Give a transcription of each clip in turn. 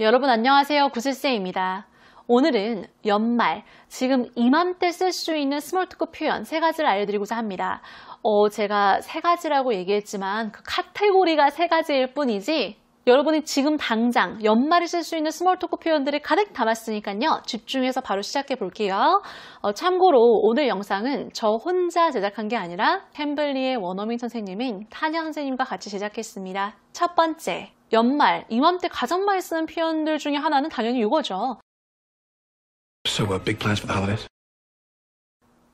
여러분 안녕하세요. 구슬쌤입니다. 오늘은 연말, 지금 이맘때 쓸 수 있는 스몰트코 표현 세 가지를 알려드리고자 합니다. 어, 제가 세 가지라고 얘기했지만 그 카테고리가 세 가지일 뿐이지 여러분이 지금 당장 연말에 쓸 수 있는 스몰토크 표현들을 가득 담았으니까요. 집중해서 바로 시작해 볼게요. 어, 참고로 오늘 영상은 저 혼자 제작한 게 아니라 캠블리의 원어민 선생님인 타냐 선생님과 같이 제작했습니다. 첫 번째, 연말, 이맘때 가장 많이 쓰는 표현들 중에 하나는 당연히 이거죠. So, uh, big plans for the holidays?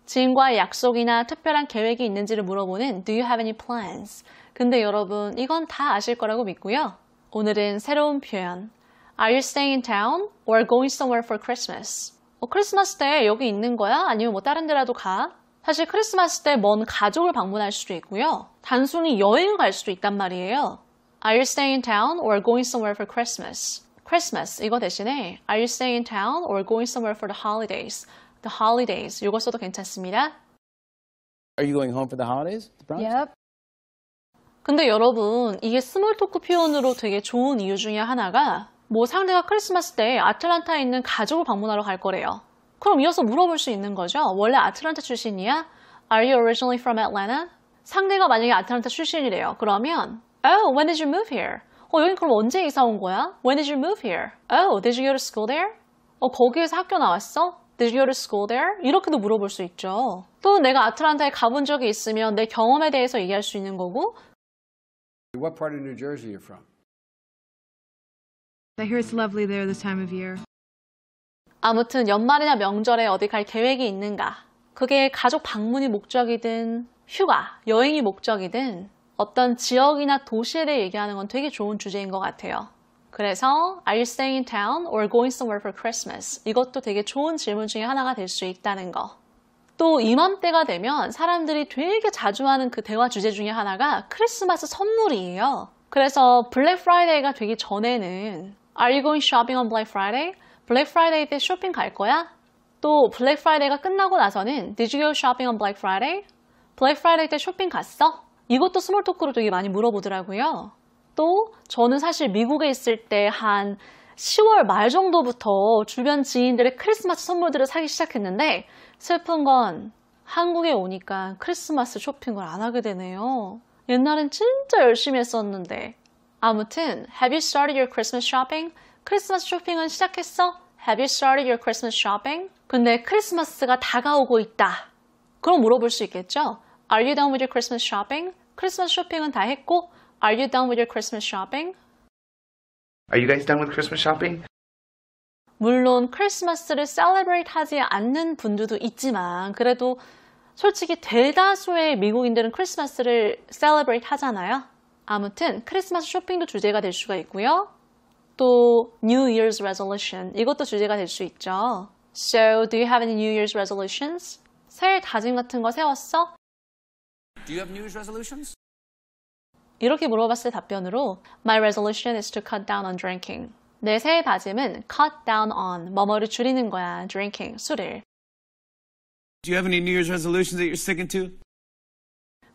지인과의 약속이나 특별한 계획이 있는지를 물어보는 Do you have any plans? 근데 여러분, 이건 다 아실 거라고 믿고요. 오늘은 새로운 표현 Are you staying in town or going somewhere for Christmas? 뭐 크리스마스 때 여기 있는 거야? 아니면 뭐 다른 데라도 가? 사실 크리스마스 때 먼 가족을 방문할 수도 있고요. 단순히 여행 을갈 수도 있단 말이에요. Are you staying in town or going somewhere for Christmas? Christmas 이거 대신에 Are you staying in town or going somewhere for the holidays? The holidays 이거 써도 괜찮습니다. Are you going home for the holidays? The yep. 근데 여러분 이게 스몰 토크 표현으로 되게 좋은 이유 중에 하나가 뭐 상대가 크리스마스 때 아틀란타에 있는 가족을 방문하러 갈 거래요. 그럼 이어서 물어볼 수 있는 거죠. 원래 아틀란타 출신이야? Are you originally from Atlanta? 상대가 만약에 아틀란타 출신이래요. 그러면 Oh, when did you move here? 어, 여긴 그럼 언제 이사 온 거야? When did you move here? Oh, did you go to school there? 어, 거기에서 학교 나왔어? Did you go to school there? 이렇게도 물어볼 수 있죠. 또 내가 아틀란타에 가본 적이 있으면 내 경험에 대해서 얘기할 수 있는 거고. What part of New Jersey are you from? I hear it's lovely there this time of year. 아무튼 연말이나 명절에 어디 갈 계획이 있는가? 그게 가족 방문이 목적이든 휴가, 여행이 목적이든 어떤 지역이나 도시를 얘기하는 건 되게 좋은 주제인 것 같아요. 그래서 Are you staying in town or going somewhere for Christmas? 이것도 되게 좋은 질문 중에 하나가 될 수 있다는 거. 또 이맘때가 되면 사람들이 되게 자주 하는 그 대화 주제 중에 하나가 크리스마스 선물이에요. 그래서 블랙 프라이데이가 되기 전에는 Are you going shopping on Black Friday? 블랙 프라이데이 때 쇼핑 갈 거야? 또 블랙 프라이데이가 끝나고 나서는 Did you go shopping on Black Friday? 블랙 프라이데이 때 쇼핑 갔어? 이것도 스몰 토크로 되게 많이 물어보더라고요. 또 저는 사실 미국에 있을 때 한 10월 말 정도부터 주변 지인들의 크리스마스 선물들을 사기 시작했는데 슬픈 건 한국에 오니까 크리스마스 쇼핑을 안 하게 되네요. 옛날엔 진짜 열심히 했었는데. 아무튼 Have you started your Christmas shopping? 크리스마스 쇼핑은 시작했어? Have you started your Christmas shopping? 근데 크리스마스가 다가오고 있다. 그럼 물어볼 수 있겠죠? Are you done with your Christmas shopping? 크리스마스 쇼핑은 다 했고 Are you done with your Christmas shopping? Are you guys done with Christmas shopping? 물론 크리스마스를 셀레브레이트 하지 않는 분들도 있지만 그래도 솔직히 대다수의 미국인들은 크리스마스를 셀레브레이트 하잖아요. 아무튼 크리스마스 쇼핑도 주제가 될 수가 있고요. 또 New Year's resolution 이것도 주제가 될 수 있죠. So do you have any New Year's resolutions? 새해 다짐 같은 거 세웠어? Do you have New Year's resolutions? 이렇게 물어봤을 답변으로 My resolution is to cut down on drinking. 내 새해 다짐은 cut down on, 뭐뭐를 줄이는 거야, drinking, 술을. Do you have any New Year's resolutions that you're sticking to?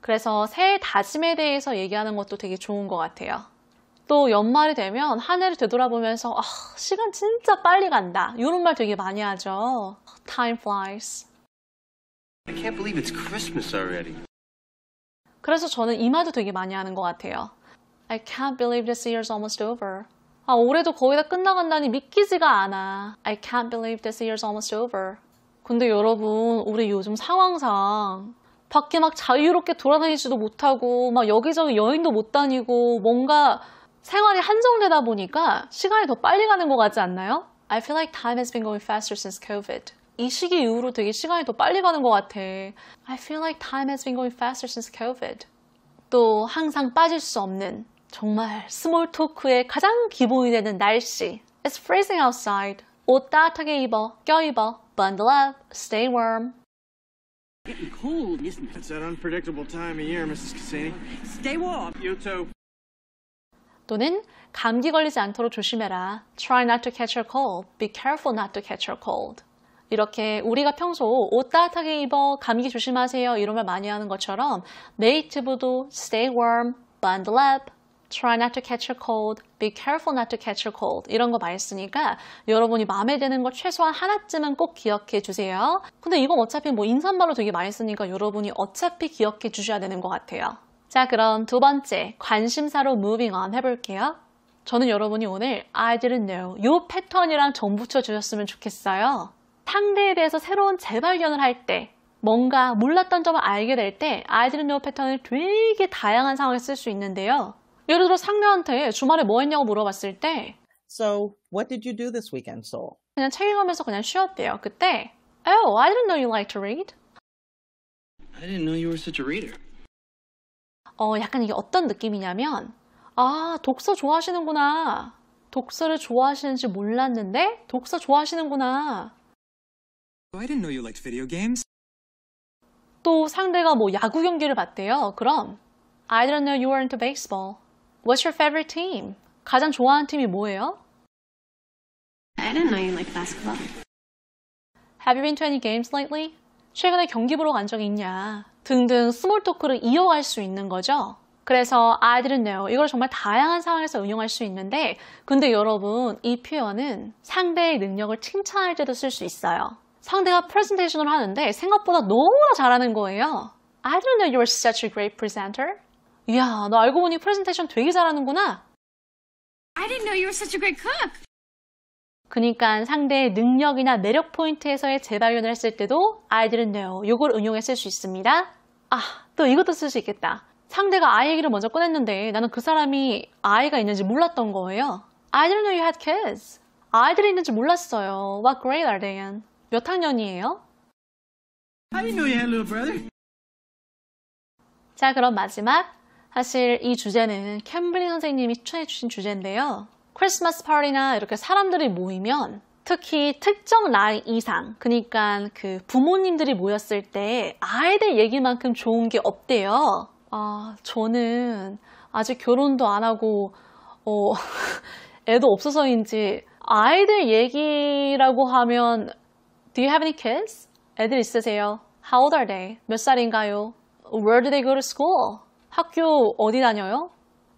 그래서 새해 다짐에 대해서 얘기하는 것도 되게 좋은 것 같아요. 또 연말이 되면 한 해를 되돌아보면서 아, 시간 진짜 빨리 간다. 이런 말 되게 많이 하죠. Time flies. I can't believe it's Christmas already. 그래서 저는 이 말도 되게 많이 하는 것 같아요. I can't believe this year's almost over. 아, 올해도 거의 다 끝나간다니 믿기지가 않아. I can't believe this year's almost over. 근데 여러분, 우리 요즘 상황상 밖에 막 자유롭게 돌아다니지도 못하고 막 여기저기 여행도 못 다니고 뭔가 생활이 한정되다 보니까 시간이 더 빨리 가는 것 같지 않나요? I feel like time has been going faster since COVID. 이 시기 이후로 되게 시간이 더 빨리 가는 것 같아. I feel like time has been going faster since COVID. 또 항상 빠질 수 없는 정말 스몰 토크의 가장 기본이 되는 날씨. It's freezing outside. 옷 따뜻하게 입어, 껴입어. Bundle up, stay warm. Getting cold, isn't it? It's that unpredictable time of year, Mrs. Cassini. Stay warm. You too. 또는 감기 걸리지 않도록 조심해라. Try not to catch a cold. Be careful not to catch a cold. 이렇게 우리가 평소 옷 따뜻하게 입어 감기 조심하세요 이런 말 많이 하는 것처럼 네이티브도 stay warm, bundle up, try not to catch a cold, be careful not to catch a cold 이런 거 많이 쓰니까 여러분이 마음에 드는 거 최소한 하나쯤은 꼭 기억해 주세요. 근데 이건 어차피 뭐 인사말로 되게 많이 쓰니까 여러분이 어차피 기억해 주셔야 되는 것 같아요. 자 그럼 두 번째 관심사로 moving on 해볼게요. 저는 여러분이 오늘 I didn't know 이 패턴이랑 정 붙여주셨으면 좋겠어요. 상대에 대해서 새로운 재발견을 할 때, 뭔가 몰랐던 점을 알게 될때 아이들은 요 패턴을 되게 다양한 상황에 쓸 수 있는데요. 예를 들어 상대한테 주말에 뭐 했냐고 물어봤을 때 So, what did you do this weekend, Sol? 그냥 책 읽으면서 그냥 쉬었대요. 그때 Oh, I didn't know you liked to read. I didn't know you were such a reader. 어, 약간 이게 어떤 느낌이냐면 아, 독서 좋아하시는구나. 독서를 좋아하시는지 몰랐는데 독서 좋아하시는구나. I didn't know you liked video games. 또 상대가 뭐 야구 경기를 봤대요. 그럼 I don't know you were into baseball. What's your favorite team? 가장 좋아하는 팀이 뭐예요? I don't know you like basketball. Have you been to any games lately? 최근에 경기 보러 간 적 있냐? 등등 스몰 토크를 이어갈 수 있는 거죠. 그래서 I didn't know 이걸 정말 다양한 상황에서 응용할 수 있는데 근데 여러분 이 표현은 상대의 능력을 칭찬할 때도 쓸 수 있어요. 상대가 프레젠테이션을 하는데 생각보다 너무나 잘하는 거예요. I d i n t know you r e such a great presenter. 이야, 너 알고 보니 프레젠테이션 되게 잘하는구나. I didn't know you were such a great cook. 그니까 상대의 능력이나 매력 포인트에서의 재발견을 했을 때도 I didn't know 이걸 응용해 쓸수 있습니다. 아, 또 이것도 쓸 수 있겠다. 상대가 아이 얘기를 먼저 꺼냈는데 나는 그 사람이 아이가 있는지 몰랐던 거예요. I didn't know you had kids. 아이들이 있는지 몰랐어요. What grade are they in? 몇 학년이에요? h know you little brother? 자, 그럼 마지막. 사실 이 주제는 캠블리 선생님이 추천해 주신 주제인데요. 크리스마스 파티나 이렇게 사람들이 모이면 특히 특정 나이 이상, 그러니까 그 부모님들이 모였을 때 아이들 얘기만큼 좋은 게 없대요. 아, 저는 아직 결혼도 안 하고 어, 애도 없어서인지 아이들 얘기라고 하면 Do you have any kids? 애들 있으세요? How old are they? 몇 살인가요? Where do they go to school? 학교 어디 다녀요?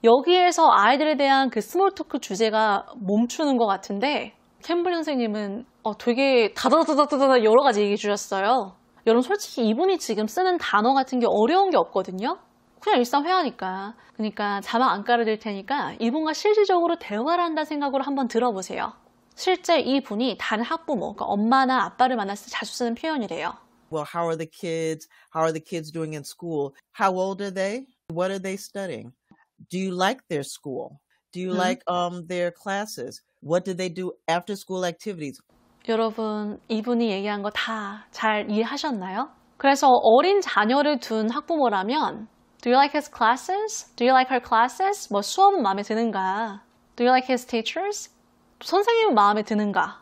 여기에서 아이들에 대한 그 스몰 토크 주제가 멈추는 것 같은데 캠블 선생님은 어, 되게 다다다다다다 여러 가지 얘기해 주셨어요. 여러분 솔직히 이분이 지금 쓰는 단어 같은 게 어려운 게 없거든요. 그냥 일상 회화니까. 그러니까 자막 안 깔아드릴 테니까 이분과 실질적으로 대화를 한다 생각으로 한번 들어보세요. 실제 이 분이 다른 학부모, 그러니까 엄마나 아빠를 만났을 때 자주 쓰는 표현이래요. Well, how are the kids? How are the kids doing in school? How old are they? What are they studying? Do you like their school? Do you 음. like um, their classes? What do they do after school activities? 여러분, 이분이 얘기한 거 다 잘 이해하셨나요? 그래서 어린 자녀를 둔 학부모라면 Do you like his classes? Do you like her classes? 뭐 수업은 마음에 드는가? Do you like his teachers? 선생님 마음에 드는가?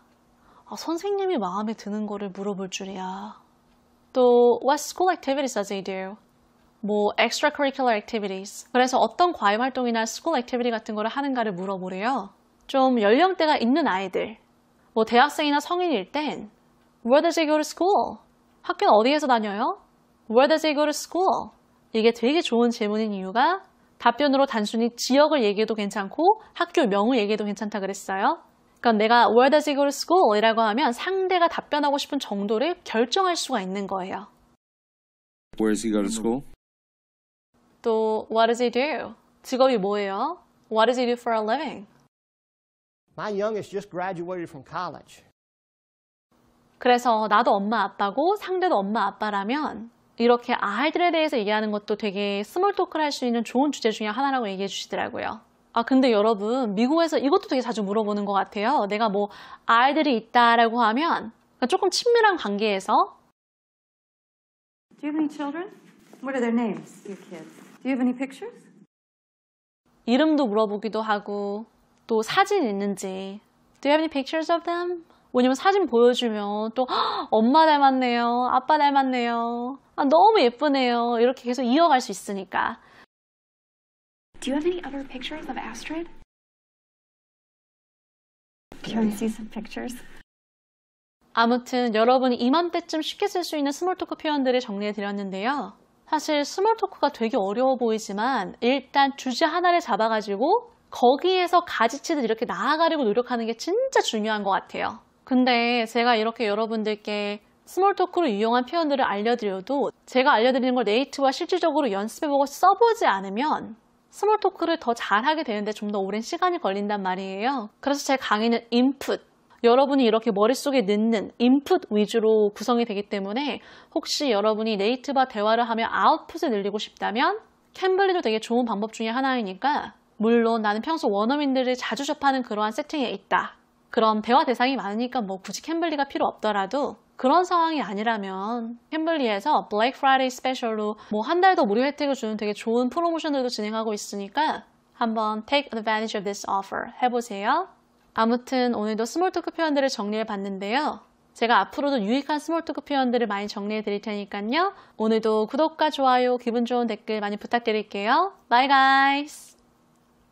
아, 선생님이 마음에 드는 거를 물어볼 줄이야. 또 what school activities does he do? 뭐 extracurricular activities. 그래서 어떤 과외 활동이나 school activity 같은 거를 하는가를 물어보래요. 좀 연령대가 있는 아이들, 뭐 대학생이나 성인일 땐 Where does he go to school? 학교는 어디에서 다녀요? Where does he go to school? 이게 되게 좋은 질문인 이유가 답변으로 단순히 지역을 얘기해도 괜찮고 학교 명을 얘기해도 괜찮다 그랬어요. 그러니까 내가 where does it go to school이라고 하면 상대가 답변하고 싶은 정도를 결정할 수가 있는 거예요. Where does he go to school? 또 what does he do? 직업이 뭐예요? What does he do for a living? My youngest just graduated from college. 그래서 나도 엄마 아빠고 상대도 엄마 아빠라면 이렇게 아이들에 대해서 얘기하는 것도 되게 스몰 토크를 할 수 있는 좋은 주제 중에 하나라고 얘기해 주시더라고요. 아 근데 여러분 미국에서 이것도 되게 자주 물어보는 것 같아요. 내가 뭐 아이들이 있다라고 하면 그러니까 조금 친밀한 관계에서 Do you have any children? What are their names? Your kids. Do you have any pictures? 이름도 물어보기도 하고 또 사진 있는지 Do you have any pictures of them? 왜냐면 사진 보여주면 또 엄마 닮았네요, 아빠 닮았네요, 아, 너무 예쁘네요 이렇게 계속 이어갈 수 있으니까 Do you have any other pictures of Astrid? Can we 네. see some pictures? 아무튼 여러분 이맘때쯤 쉽게 쓸 수 있는 스몰토크 표현들을 정리해드렸는데요. 사실 스몰토크가 되게 어려워 보이지만 일단 주제 하나를 잡아가지고 거기에서 가지치듯 이렇게 나아가려고 노력하는 게 진짜 중요한 것 같아요. 근데 제가 이렇게 여러분들께 스몰토크로 유용한 표현들을 알려드려도 제가 알려드리는 걸 네이트와 실질적으로 연습해보고 써보지 않으면 스몰 토크를 더 잘하게 되는데 좀 더 오랜 시간이 걸린단 말이에요. 그래서 제 강의는 인풋, 여러분이 이렇게 머릿속에 넣는 인풋 위주로 구성이 되기 때문에 혹시 여러분이 네이트와 대화를 하며 아웃풋을 늘리고 싶다면 캠블리도 되게 좋은 방법 중에 하나이니까 물론 나는 평소 원어민들을 자주 접하는 그러한 세팅에 있다. 그럼 대화 대상이 많으니까 뭐 굳이 캠블리가 필요 없더라도 그런 상황이 아니라면 캠블리에서 블랙 프라이데이 스페셜로 뭐 한달 더 무료 혜택을 주는 되게 좋은 프로모션들도 진행하고 있으니까 한번 take advantage of this offer 해보세요. 아무튼 오늘도 스몰토크 표현들을 정리해봤는데요. 제가 앞으로도 유익한 스몰토크 표현들을 많이 정리해 드릴 테니까요. 오늘도 구독과 좋아요, 기분 좋은 댓글 많이 부탁드릴게요. Bye guys!